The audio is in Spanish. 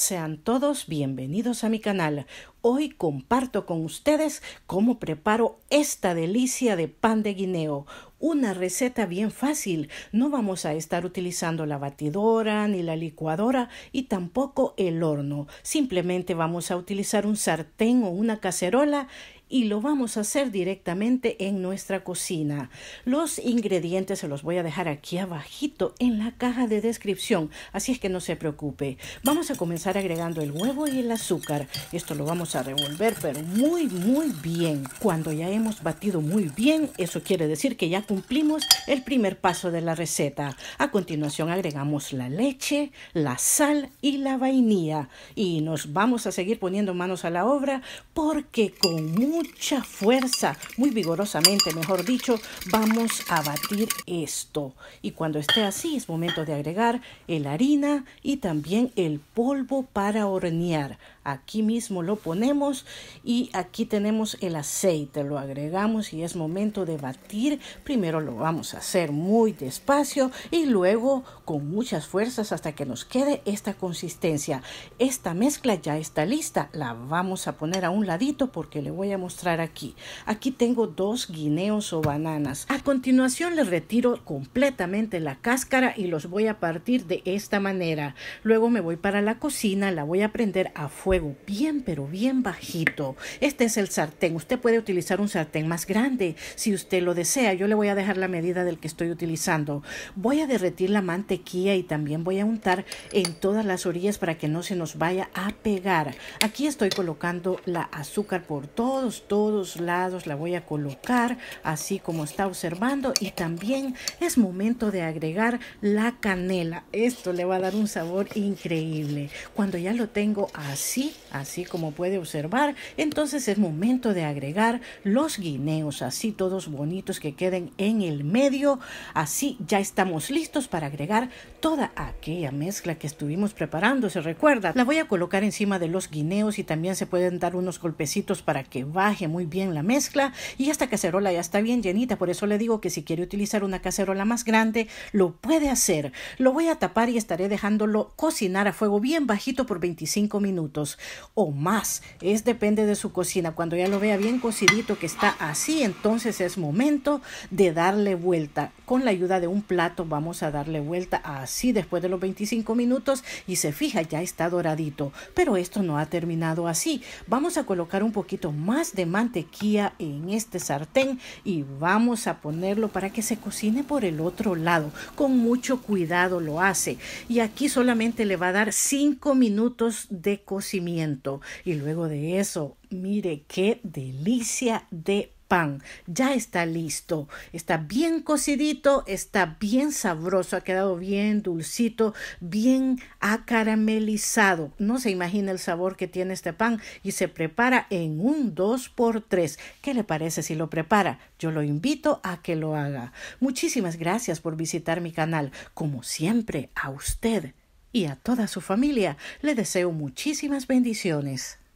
Sean todos bienvenidos a mi canal. Hoy comparto con ustedes cómo preparo esta delicia de pan de guineo. Una receta bien fácil. No vamos a estar utilizando la batidora ni la licuadora y tampoco el horno. Simplemente vamos a utilizar un sartén o una cacerola y lo vamos a hacer directamente en nuestra cocina. Los ingredientes se los voy a dejar aquí abajito en la caja de descripción, así es que no se preocupe. Vamos a comenzar agregando el huevo y el azúcar. Esto lo vamos a revolver pero muy muy bien. Cuando ya hemos batido muy bien, eso quiere decir que ya cumplimos el primer paso de la receta. A continuación agregamos la leche, la sal y la vainilla y nos vamos a seguir poniendo manos a la obra porque con mucha fuerza, muy vigorosamente, mejor dicho, vamos a batir esto. Y cuando esté así es momento de agregar la harina y también el polvo para hornear. Aquí mismo lo ponemos y aquí tenemos el aceite, lo agregamos y es momento de batir. Primero lo vamos a hacer muy despacio y luego con muchas fuerzas hasta que nos quede esta consistencia. Esta mezcla ya está lista, la vamos a poner a un ladito porque le voy a mostrar aquí. Aquí tengo dos guineos o bananas. A continuación le retiro completamente la cáscara y los voy a partir de esta manera. Luego me voy para la cocina, la voy a prender a fuego bien, pero bien bajito. Este es el sartén. Usted puede utilizar un sartén más grande si usted lo desea. Yo le voy a dejar la medida del que estoy utilizando. Voy a derretir la mantequilla y también voy a untar en todas las orillas para que no se nos vaya a pegar. Aquí estoy colocando la azúcar por todos, todos lados. La voy a colocar así como está observando y también es momento de agregar la canela. Esto le va a dar un sabor increíble. Cuando ya lo tengo así, así como puede observar, entonces es momento de agregar los guineos, así todos bonitos que queden en el medio. Así ya estamos listos para agregar toda aquella mezcla que estuvimos preparando, ¿se recuerda? La voy a colocar encima de los guineos y también se pueden dar unos golpecitos para que baje muy bien la mezcla. Y esta cacerola ya está bien llenita, por eso le digo que si quiere utilizar una cacerola más grande, lo puede hacer. Lo voy a tapar y estaré dejándolo cocinar a fuego bien bajito por 25 minutos o más. Es depende de su cocina. Cuando ya lo vea bien cocidito que está así, entonces es momento de darle vuelta con la ayuda de un plato vamos a darle vuelta así después de los 25 minutos y se fija ya está doradito. Pero esto no ha terminado así. Vamos a colocar un poquito más de mantequilla en este sartén y vamos a ponerlo para que se cocine por el otro lado. Con mucho cuidado lo hace. Y aquí solamente le va a dar 5 minutos de cocimiento. Y luego de eso, mire qué delicia de pan. Ya está listo, está bien cocidito, está bien sabroso, ha quedado bien dulcito, bien acaramelizado. No se imagina el sabor que tiene este pan y se prepara en un 2x3. ¿Qué le parece si lo prepara? Yo lo invito a que lo haga. Muchísimas gracias por visitar mi canal. Como siempre, a usted y a toda su familia le deseo muchísimas bendiciones.